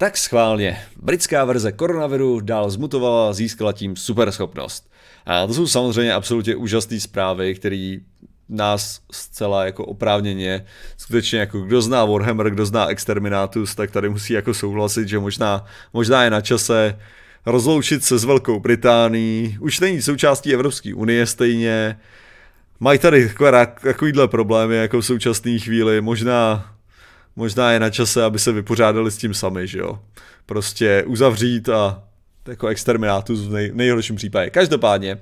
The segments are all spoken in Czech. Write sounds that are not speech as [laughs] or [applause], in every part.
Tak schválně, britská verze koronaviru dál zmutovala a získala tím superschopnost. A to jsou samozřejmě absolutně úžasné zprávy, které nás zcela jako oprávněně, skutečně jako kdo zná Warhammer, kdo zná Exterminatus, tak tady musí jako souhlasit, že možná, možná je na čase rozloučit se s Velkou Británií, už není součástí Evropské unie stejně, mají tady takovýhle problémy jako v současné chvíli, možná možná je na čase, aby se vypořádali s tím sami, že jo. Prostě uzavřít a jako exterminátus v nej, nejhorším případě. Každopádně,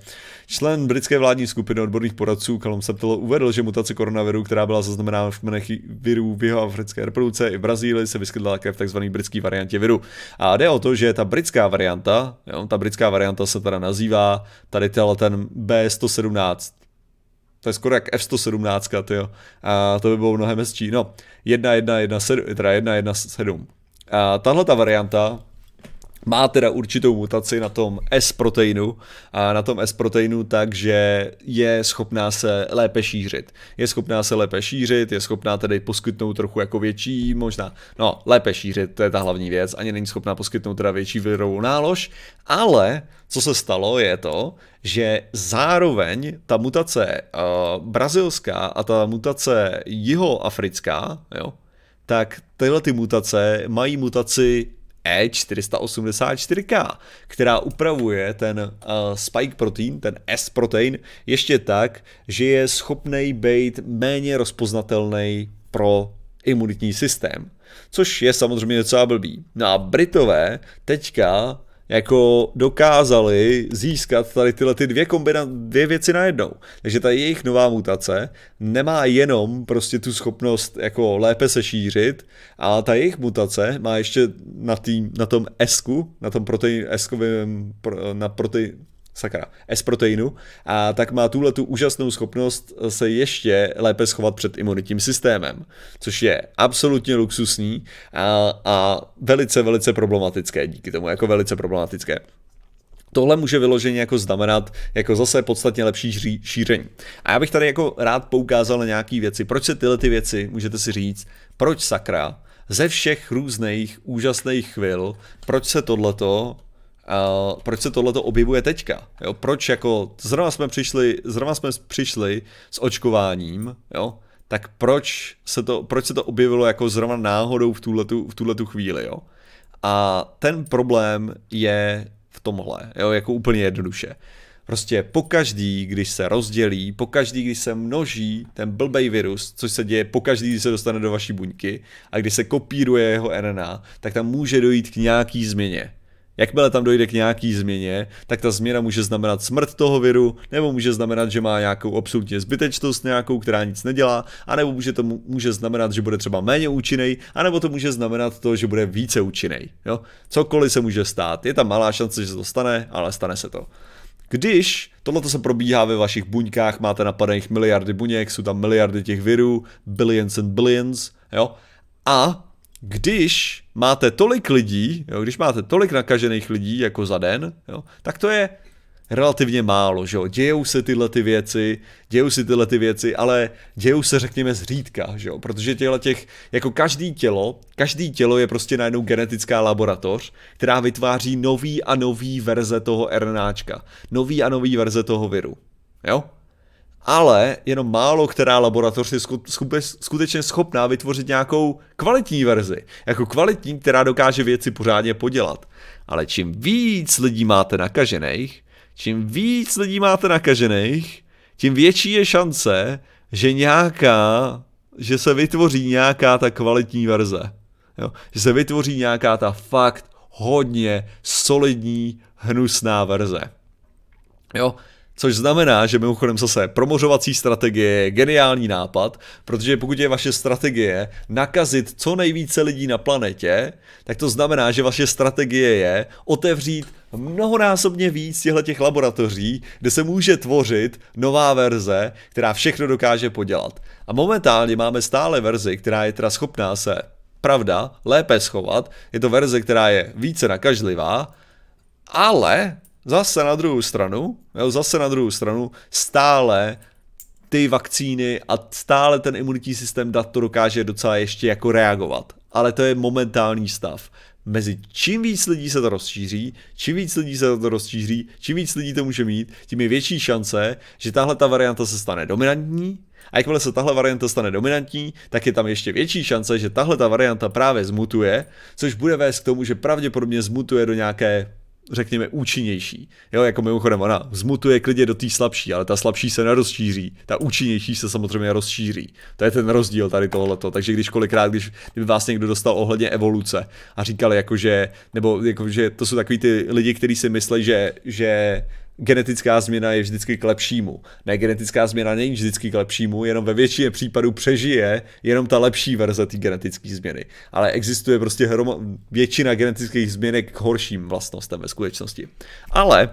člen britské vládní skupiny odborných poradců Kalom Septelo uvedl, že mutace koronaviru, která byla zaznamenána v kmenech virů v jeho africké republice i v Brazílii, se vyskytla také v tzv. britské variantě viru. A jde o to, že ta britská varianta, jo, ta britská varianta se teda nazývá tady ten B117 to je skoro jak F117, jo. A to by bylo mnohem hezčí. No, 1.1.1.7, teda 1.1.7. A tahle ta varianta má teda určitou mutaci na tom S proteinu a na tom S proteinu takže je schopná se lépe šířit. Je schopná se lépe šířit, je schopná tedy poskytnout trochu jako větší, možná, no, lépe šířit, to je ta hlavní věc, ani není schopná poskytnout teda větší virovou nálož, ale co se stalo je to, že zároveň ta mutace uh, brazilská a ta mutace jihoafrická, jo, tak tyhle ty mutace mají mutaci E484K, která upravuje ten uh, spike protein, ten S protein, ještě tak, že je schopný být méně rozpoznatelný pro imunitní systém. Což je samozřejmě docela blbý. No a Britové teďka jako dokázali získat tady tyhle ty dvě, kombina- dvě věci najednou. Takže ta jejich nová mutace nemá jenom prostě tu schopnost jako lépe se šířit, a ta jejich mutace má ještě na, tý, na tom S, na tom protein S, na protein, sakra, S-proteinu, a tak má tuhle tu úžasnou schopnost se ještě lépe schovat před imunitním systémem, což je absolutně luxusní a, a velice, velice problematické díky tomu, jako velice problematické. Tohle může vyloženě jako znamenat jako zase podstatně lepší šíření. A já bych tady jako rád poukázal na nějaké věci. Proč se tyhle ty věci, můžete si říct, proč sakra, ze všech různých úžasných chvil, proč se tohleto Uh, proč se tohle objevuje teďka? Jo? Proč jako zrovna jsme přišli, zrovna jsme přišli s očkováním, jo? tak proč se, to, proč se to objevilo jako zrovna náhodou v tuhletu, v tuhletu chvíli? Jo? A ten problém je v tomhle, jo? jako úplně jednoduše. Prostě pokaždý, když se rozdělí, pokaždý, když se množí ten blbej virus, což se děje pokaždý, když se dostane do vaší buňky a když se kopíruje jeho RNA, tak tam může dojít k nějaký změně. Jakmile tam dojde k nějaký změně, tak ta změna může znamenat smrt toho viru, nebo může znamenat, že má nějakou absolutně zbytečnost nějakou, která nic nedělá, anebo může to může znamenat, že bude třeba méně účinný, anebo to může znamenat to, že bude více účinný. Jo? Cokoliv se může stát. Je tam malá šance, že se to stane, ale stane se to. Když tohle se probíhá ve vašich buňkách, máte napadených miliardy buněk, jsou tam miliardy těch virů, billions and billions, jo? A když máte tolik lidí, jo, když máte tolik nakažených lidí jako za den, jo, tak to je relativně málo, že jo, dějou se tyhle ty věci, dějou se tyhle ty věci, ale dějou se řekněme zřídka, že jo, protože těchto těch, jako každý tělo, každý tělo je prostě najednou genetická laboratoř, která vytváří nový a nový verze toho RNAčka, nový a nový verze toho viru, jo, ale jenom málo která laboratoř je skutečně schopná vytvořit nějakou kvalitní verzi. Jako kvalitní, která dokáže věci pořádně podělat. Ale čím víc lidí máte nakažených, čím víc lidí máte nakažených, tím větší je šance, že nějaká, že se vytvoří nějaká ta kvalitní verze. Jo? Že se vytvoří nějaká ta fakt hodně solidní, hnusná verze. Jo, Což znamená, že mimochodem zase promořovací strategie je geniální nápad, protože pokud je vaše strategie nakazit co nejvíce lidí na planetě, tak to znamená, že vaše strategie je otevřít mnohonásobně víc těchto těch laboratoří, kde se může tvořit nová verze, která všechno dokáže podělat. A momentálně máme stále verzi, která je teda schopná se, pravda, lépe schovat. Je to verze, která je více nakažlivá, ale Zase na druhou stranu, jo, zase na druhou stranu, stále ty vakcíny a stále ten imunitní systém dat to dokáže docela ještě jako reagovat. Ale to je momentální stav. Mezi čím víc lidí se to rozšíří, čím víc lidí se to rozšíří, čím víc lidí to může mít, tím je větší šance, že tahle ta varianta se stane dominantní. A jakmile se tahle varianta stane dominantní, tak je tam ještě větší šance, že tahle ta varianta právě zmutuje, což bude vést k tomu, že pravděpodobně zmutuje do nějaké řekněme, účinnější. Jo, jako mimochodem, ona zmutuje klidně do té slabší, ale ta slabší se nerozšíří, ta účinnější se samozřejmě rozšíří. To je ten rozdíl tady tohleto. Takže když kolikrát, když kdyby vás někdo dostal ohledně evoluce a říkal, jakože, nebo jakože to jsou takový ty lidi, kteří si myslí, že, že genetická změna je vždycky k lepšímu. Ne, genetická změna není vždycky k lepšímu, jenom ve většině případů přežije jenom ta lepší verze té genetické změny. Ale existuje prostě hrom... většina genetických změnek k horším vlastnostem ve skutečnosti. Ale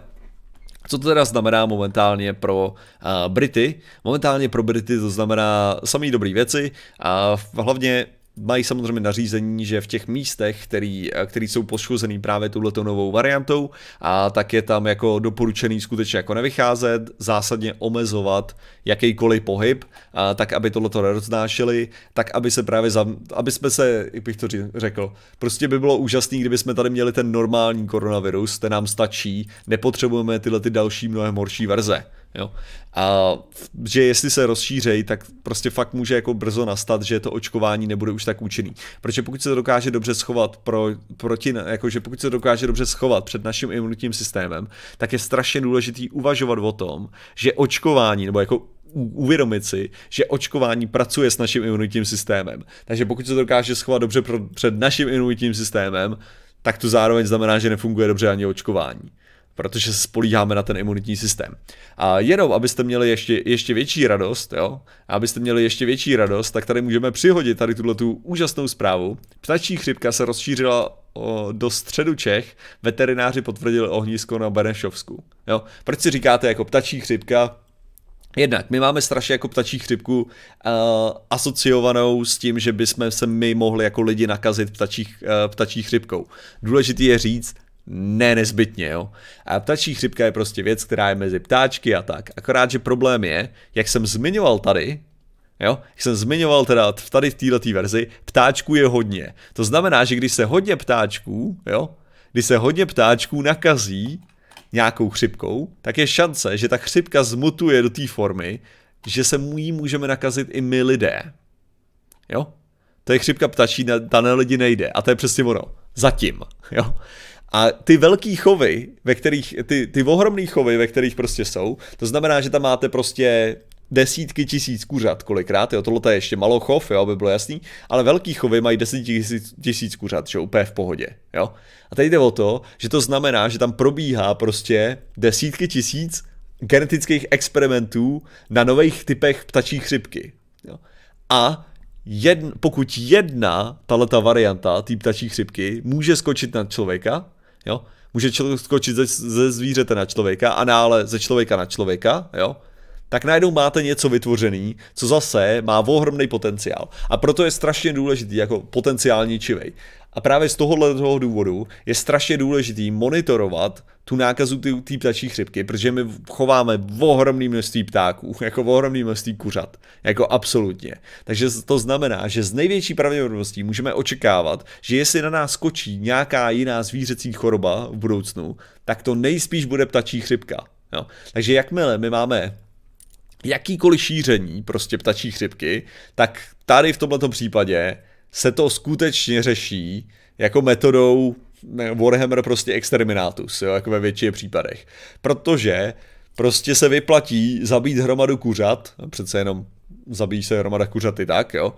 co to teda znamená momentálně pro uh, Brity? Momentálně pro Brity to znamená samý dobrý věci a hlavně mají samozřejmě nařízení, že v těch místech, který, který jsou poškozený právě touhletou novou variantou, a tak je tam jako doporučený skutečně jako nevycházet, zásadně omezovat jakýkoliv pohyb, a tak aby tohleto neroznášeli, tak aby se právě, za, aby jsme se, jak bych to řekl, prostě by bylo úžasný, kdyby jsme tady měli ten normální koronavirus, ten nám stačí, nepotřebujeme tyhle ty další mnohem horší verze. Jo. A že jestli se rozšířejí, tak prostě fakt může jako brzo nastat, že to očkování nebude už tak účinný. Protože pokud se to dokáže dobře schovat pro, proti, jakože pokud se dokáže dobře schovat před naším imunitním systémem, tak je strašně důležitý uvažovat o tom, že očkování, nebo jako uvědomit si, že očkování pracuje s naším imunitním systémem. Takže pokud se to dokáže schovat dobře pro, před naším imunitním systémem, tak to zároveň znamená, že nefunguje dobře ani očkování protože se spolíháme na ten imunitní systém. A jenom, abyste měli ještě, ještě větší radost, jo, abyste měli ještě větší radost, tak tady můžeme přihodit tady tuhle tu úžasnou zprávu. Ptačí chřipka se rozšířila o, do středu Čech, veterináři potvrdili ohnisko na Benešovsku. Jo, proč si říkáte jako ptačí chřipka, Jednak, my máme strašně jako ptačí chřipku uh, asociovanou s tím, že bychom se my mohli jako lidi nakazit ptačí, uh, eh, ptačí chřipkou. Důležitý je říct, ne nezbytně, jo. A ptačí chřipka je prostě věc, která je mezi ptáčky a tak. Akorát, že problém je, jak jsem zmiňoval tady, Jo? Jak jsem zmiňoval teda tady v této verzi, ptáčků je hodně. To znamená, že když se hodně ptáčků, jo, když se hodně ptáčků nakazí nějakou chřipkou, tak je šance, že ta chřipka zmutuje do té formy, že se mu jí můžeme nakazit i my lidé. Jo? To je chřipka ptačí, na dané lidi nejde. A to je přesně ono. Zatím. Jo? A ty velký chovy, ve kterých, ty, ty ohromný chovy, ve kterých prostě jsou, to znamená, že tam máte prostě desítky tisíc kuřat kolikrát, jo, tohle je ještě malo chov, jo, aby bylo jasný, ale velký chovy mají desítky tisíc, tisíc kuřat, že úplně v pohodě, jo. A tady jde o to, že to znamená, že tam probíhá prostě desítky tisíc genetických experimentů na nových typech ptačí chřipky, jo. A jedn, pokud jedna tato varianta té ptačí chřipky může skočit na člověka, jo. Může skočit ze, ze zvířete na člověka, a nále ze člověka na člověka, jo tak najednou máte něco vytvořený, co zase má ohromný potenciál. A proto je strašně důležitý jako potenciální čivej. A právě z tohohle toho důvodu je strašně důležitý monitorovat tu nákazu té ptačí chřipky, protože my chováme ohromný množství ptáků, [laughs] jako ohromný množství kuřat, jako absolutně. Takže to znamená, že z největší pravděpodobností můžeme očekávat, že jestli na nás skočí nějaká jiná zvířecí choroba v budoucnu, tak to nejspíš bude ptačí chřipka. Jo. Takže jakmile my máme jakýkoliv šíření prostě ptačí chřipky, tak tady v tomto případě se to skutečně řeší jako metodou Warhammer prostě exterminatus, jo, jako ve většině případech. Protože prostě se vyplatí zabít hromadu kuřat, přece jenom zabíjí se hromada kuřat i tak, jo,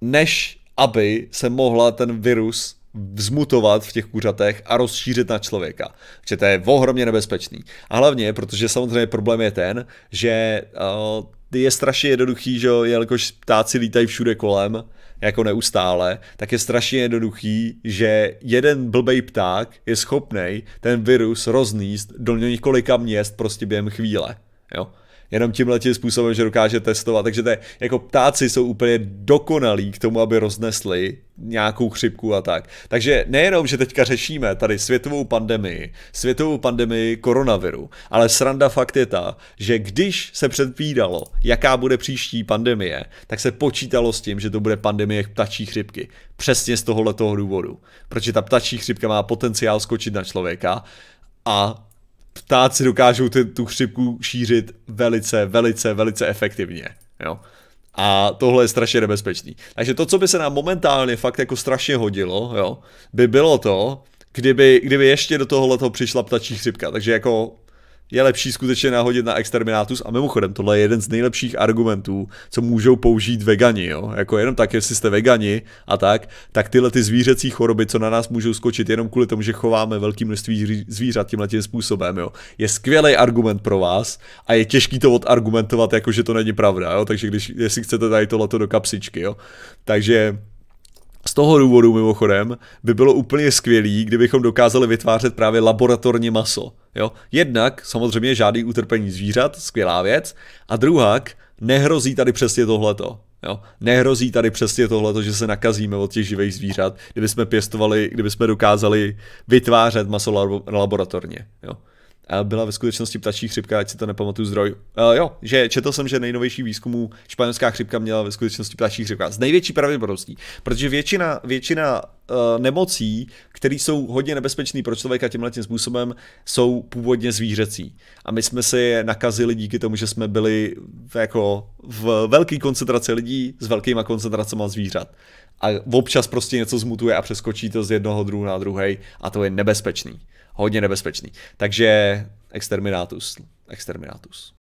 než aby se mohla ten virus vzmutovat v těch kuřatech a rozšířit na člověka. Že to je ohromně nebezpečný. A hlavně, protože samozřejmě problém je ten, že eh, je strašně jednoduchý, že jelikož ptáci lítají všude kolem, jako neustále, tak je strašně jednoduchý, že jeden blbej pták je schopný ten virus rozníst do několika měst prostě během chvíle. Jo? jenom tímhle tím způsobem, že dokáže testovat. Takže to je, jako ptáci jsou úplně dokonalí k tomu, aby roznesli nějakou chřipku a tak. Takže nejenom, že teďka řešíme tady světovou pandemii, světovou pandemii koronaviru, ale sranda fakt je ta, že když se předpídalo, jaká bude příští pandemie, tak se počítalo s tím, že to bude pandemie ptačí chřipky. Přesně z tohoto toho důvodu. Protože ta ptačí chřipka má potenciál skočit na člověka a ptáci dokážou ty, tu chřipku šířit velice, velice, velice efektivně. Jo? A tohle je strašně nebezpečný. Takže to, co by se nám momentálně fakt jako strašně hodilo, jo, by bylo to, kdyby, kdyby ještě do tohohle přišla ptačí chřipka. Takže jako je lepší skutečně nahodit na exterminátus a mimochodem tohle je jeden z nejlepších argumentů, co můžou použít vegani, jo? jako jenom tak, jestli jste vegani a tak, tak tyhle ty zvířecí choroby, co na nás můžou skočit jenom kvůli tomu, že chováme velké množství zvířat tímhle tím způsobem, jo? je skvělý argument pro vás a je těžký to odargumentovat, jako že to není pravda, jo? takže když, jestli chcete tady tohleto do kapsičky, jo? takže z toho důvodu mimochodem by bylo úplně skvělý, kdybychom dokázali vytvářet právě laboratorní maso. Jo? Jednak samozřejmě žádný utrpení zvířat, skvělá věc, a druhák nehrozí tady přesně tohleto. Jo? Nehrozí tady přesně tohleto, že se nakazíme od těch živých zvířat, kdyby jsme pěstovali, kdyby jsme dokázali vytvářet maso laboratorně. Jo? byla ve skutečnosti ptačí chřipka, ať si to nepamatuju zdroj. Uh, jo, že četl jsem, že nejnovější výzkumu španělská chřipka měla ve skutečnosti ptačí chřipka. S největší pravděpodobností, protože většina, většina uh, nemocí, které jsou hodně nebezpečné pro člověka tímhle tím způsobem, jsou původně zvířecí. A my jsme si je nakazili díky tomu, že jsme byli jako v velké koncentraci lidí s velkýma koncentracemi zvířat. A občas prostě něco zmutuje a přeskočí to z jednoho druhu na druhý a to je nebezpečný hodně nebezpečný. Takže exterminatus, exterminatus.